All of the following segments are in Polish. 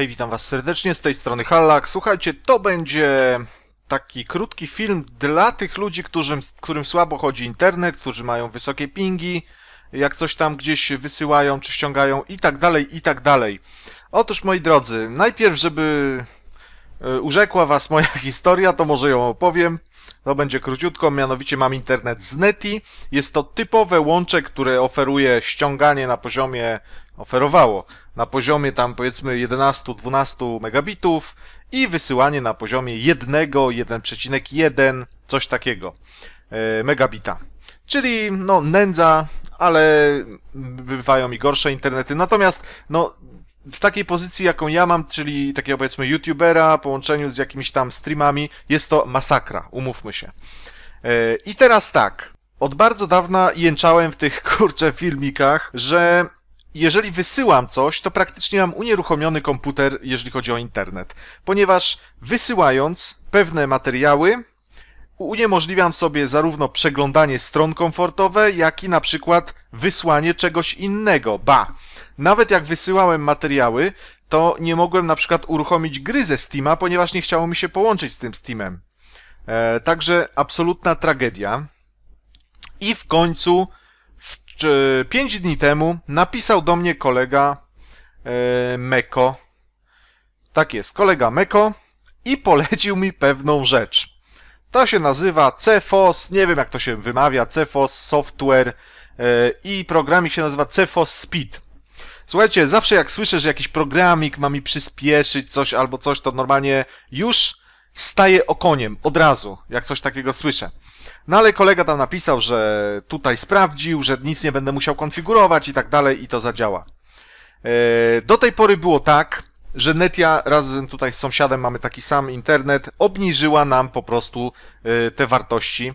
Hej, witam Was serdecznie, z tej strony Hallak. Słuchajcie, to będzie taki krótki film dla tych ludzi, którym, którym słabo chodzi internet, którzy mają wysokie pingi, jak coś tam gdzieś wysyłają czy ściągają i tak dalej, i tak dalej. Otóż, moi drodzy, najpierw, żeby e, urzekła Was moja historia, to może ją opowiem. To no, będzie króciutko, mianowicie mam internet z Neti. Jest to typowe łącze, które oferuje ściąganie na poziomie, oferowało, na poziomie tam powiedzmy 11-12 megabitów i wysyłanie na poziomie 1, 1,1, coś takiego e, megabita. Czyli no nędza ale bywają i gorsze internety. Natomiast no, w takiej pozycji, jaką ja mam, czyli takiego powiedzmy youtubera, połączeniu z jakimiś tam streamami, jest to masakra, umówmy się. E, I teraz tak. Od bardzo dawna jęczałem w tych kurcze filmikach, że jeżeli wysyłam coś, to praktycznie mam unieruchomiony komputer, jeżeli chodzi o internet, ponieważ wysyłając pewne materiały, uniemożliwiam sobie zarówno przeglądanie stron komfortowe, jak i na przykład wysłanie czegoś innego. Ba, nawet jak wysyłałem materiały, to nie mogłem na przykład uruchomić gry ze Steama, ponieważ nie chciało mi się połączyć z tym Steamem. E, także absolutna tragedia. I w końcu, w, 5 dni temu, napisał do mnie kolega e, Meko. Tak jest, kolega Meko. I polecił mi pewną rzecz. To się nazywa CFOS, nie wiem jak to się wymawia, CFOS Software e, i programik się nazywa CFOS Speed. Słuchajcie, zawsze jak słyszę, że jakiś programik ma mi przyspieszyć coś albo coś, to normalnie już staję okoniem od razu, jak coś takiego słyszę. No ale kolega tam napisał, że tutaj sprawdził, że nic nie będę musiał konfigurować i tak dalej i to zadziała. E, do tej pory było tak, że Netia razem tutaj z sąsiadem mamy taki sam internet, obniżyła nam po prostu e, te wartości.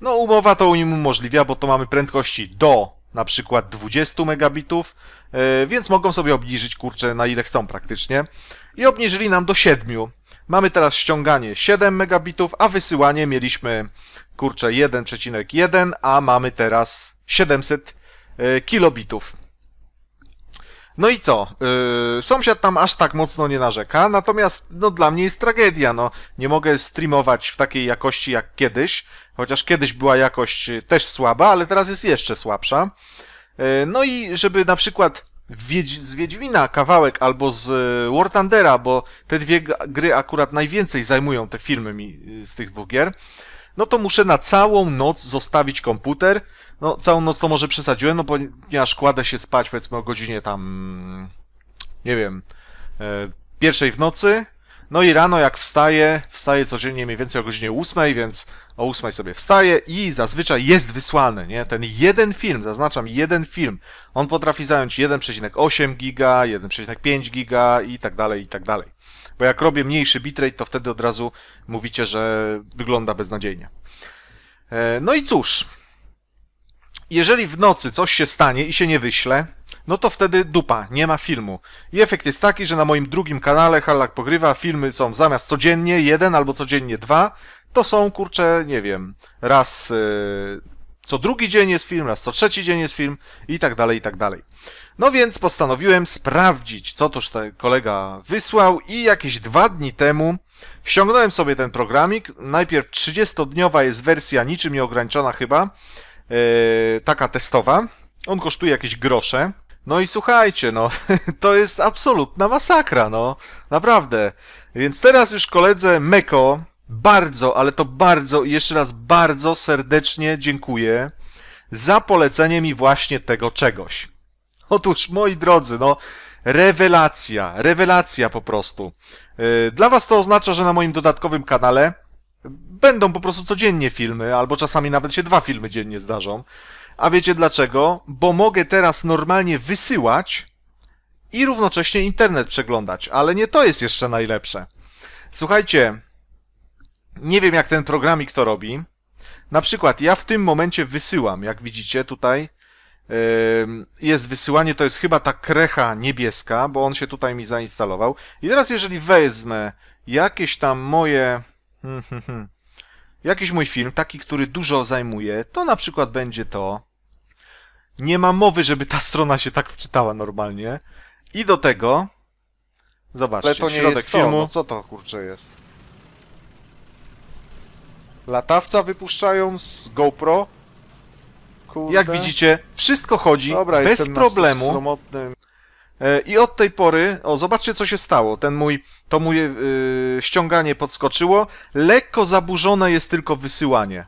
No umowa to im umożliwia, bo to mamy prędkości do na przykład 20 megabitów, e, więc mogą sobie obniżyć kurczę na ile chcą praktycznie. I obniżyli nam do 7. Mamy teraz ściąganie 7 megabitów, a wysyłanie mieliśmy kurczę 1,1, a mamy teraz 700 e, kilobitów. No i co? Yy, sąsiad tam aż tak mocno nie narzeka, natomiast no, dla mnie jest tragedia. No, nie mogę streamować w takiej jakości jak kiedyś, chociaż kiedyś była jakość y, też słaba, ale teraz jest jeszcze słabsza. Yy, no i żeby na przykład Wiedź z Wiedźmina kawałek albo z y, War Thundera, bo te dwie gry akurat najwięcej zajmują te filmy mi y, z tych dwóch gier, no to muszę na całą noc zostawić komputer, no całą noc to może przesadziłem, no ponieważ kładę się spać powiedzmy o godzinie tam, nie wiem, e, pierwszej w nocy, no i rano jak wstaję, wstaję codziennie mniej więcej o godzinie 8, więc o 8 sobie wstaję i zazwyczaj jest wysłany, nie? Ten jeden film, zaznaczam, jeden film. On potrafi zająć 1,8 giga, 1,5 giga i tak dalej, i tak dalej. Bo jak robię mniejszy bitrate, to wtedy od razu mówicie, że wygląda beznadziejnie. E, no i cóż, jeżeli w nocy coś się stanie i się nie wyśle, no to wtedy dupa, nie ma filmu. I efekt jest taki, że na moim drugim kanale Hallak Pogrywa filmy są zamiast codziennie jeden albo codziennie dwa, to są, kurczę, nie wiem, raz yy, co drugi dzień jest film, raz co trzeci dzień jest film i tak dalej, i tak dalej. No więc postanowiłem sprawdzić, co toż ten kolega wysłał i jakieś dwa dni temu ściągnąłem sobie ten programik. Najpierw 30-dniowa jest wersja niczym nieograniczona chyba, E, taka testowa. On kosztuje jakieś grosze. No i słuchajcie, no, to jest absolutna masakra, no, naprawdę. Więc teraz już koledze Meko bardzo, ale to bardzo i jeszcze raz bardzo serdecznie dziękuję za polecenie mi właśnie tego czegoś. Otóż, moi drodzy, no, rewelacja, rewelacja po prostu. E, dla was to oznacza, że na moim dodatkowym kanale Będą po prostu codziennie filmy, albo czasami nawet się dwa filmy dziennie zdarzą. A wiecie dlaczego? Bo mogę teraz normalnie wysyłać i równocześnie internet przeglądać, ale nie to jest jeszcze najlepsze. Słuchajcie, nie wiem jak ten programik to robi. Na przykład ja w tym momencie wysyłam, jak widzicie tutaj, jest wysyłanie, to jest chyba ta krecha niebieska, bo on się tutaj mi zainstalował. I teraz jeżeli wezmę jakieś tam moje Hmm, hmm, hmm, Jakiś mój film, taki, który dużo zajmuje, to na przykład będzie to. Nie ma mowy, żeby ta strona się tak wczytała normalnie. I do tego. Zobaczcie, Ale to nie środek jest filmu. To, no co to kurczę jest? Latawca wypuszczają z GoPro. Kurde. Jak widzicie, wszystko chodzi Dobra, bez problemu. E, I od tej pory, o zobaczcie co się stało. Ten mój, to moje yy, ściąganie podskoczyło. Lekko zaburzone jest tylko wysyłanie.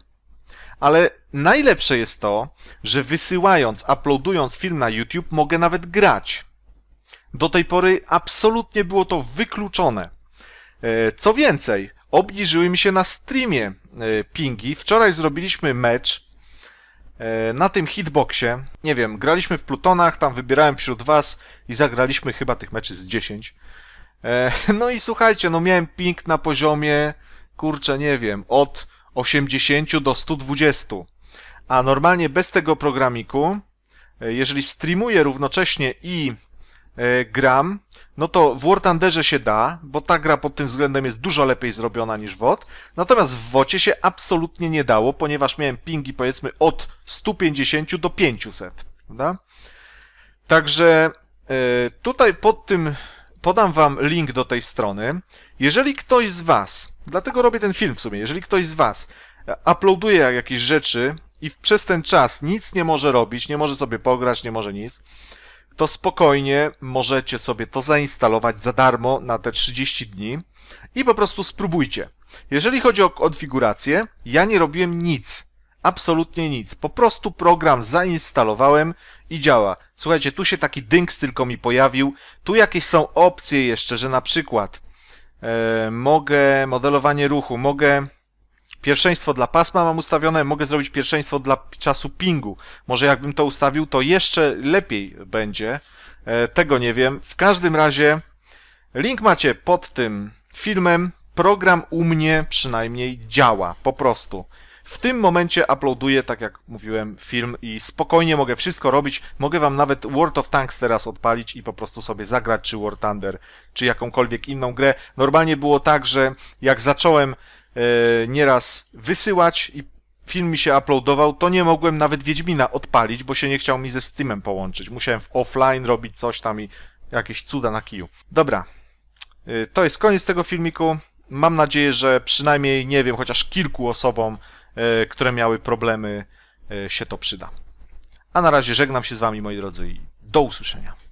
Ale najlepsze jest to, że wysyłając, uploadując film na YouTube, mogę nawet grać. Do tej pory absolutnie było to wykluczone. E, co więcej, obniżyły mi się na streamie pingi. Wczoraj zrobiliśmy mecz E, na tym hitboxie, nie wiem, graliśmy w Plutonach, tam wybierałem wśród was i zagraliśmy chyba tych meczy z 10. E, no i słuchajcie, no miałem ping na poziomie, kurczę, nie wiem, od 80 do 120. A normalnie bez tego programiku, e, jeżeli streamuję równocześnie i E, gram, no to w War Thunderze się da, bo ta gra pod tym względem jest dużo lepiej zrobiona niż WOT. Natomiast w WOCie się absolutnie nie dało, ponieważ miałem pingi powiedzmy od 150 do 500. Prawda? Także e, tutaj pod tym podam wam link do tej strony. Jeżeli ktoś z was, dlatego robię ten film w sumie, jeżeli ktoś z was e, uploaduje jakieś rzeczy i przez ten czas nic nie może robić, nie może sobie pograć, nie może nic, to spokojnie możecie sobie to zainstalować za darmo na te 30 dni i po prostu spróbujcie. Jeżeli chodzi o konfigurację, ja nie robiłem nic. Absolutnie nic. Po prostu program zainstalowałem i działa. Słuchajcie, tu się taki dynks tylko mi pojawił. Tu jakieś są opcje jeszcze, że na przykład e, mogę modelowanie ruchu, mogę Pierwszeństwo dla pasma mam ustawione, mogę zrobić pierwszeństwo dla czasu pingu. Może jakbym to ustawił, to jeszcze lepiej będzie. E, tego nie wiem. W każdym razie link macie pod tym filmem. Program u mnie przynajmniej działa, po prostu. W tym momencie uploaduję, tak jak mówiłem, film i spokojnie mogę wszystko robić. Mogę wam nawet World of Tanks teraz odpalić i po prostu sobie zagrać, czy War Thunder, czy jakąkolwiek inną grę. Normalnie było tak, że jak zacząłem E, nieraz wysyłać i film mi się uploadował, to nie mogłem nawet Wiedźmina odpalić, bo się nie chciał mi ze Steamem połączyć. Musiałem w offline robić coś tam i jakieś cuda na kiju. Dobra, e, to jest koniec tego filmiku. Mam nadzieję, że przynajmniej, nie wiem, chociaż kilku osobom, e, które miały problemy, się to przyda. A na razie żegnam się z Wami, moi drodzy, i do usłyszenia.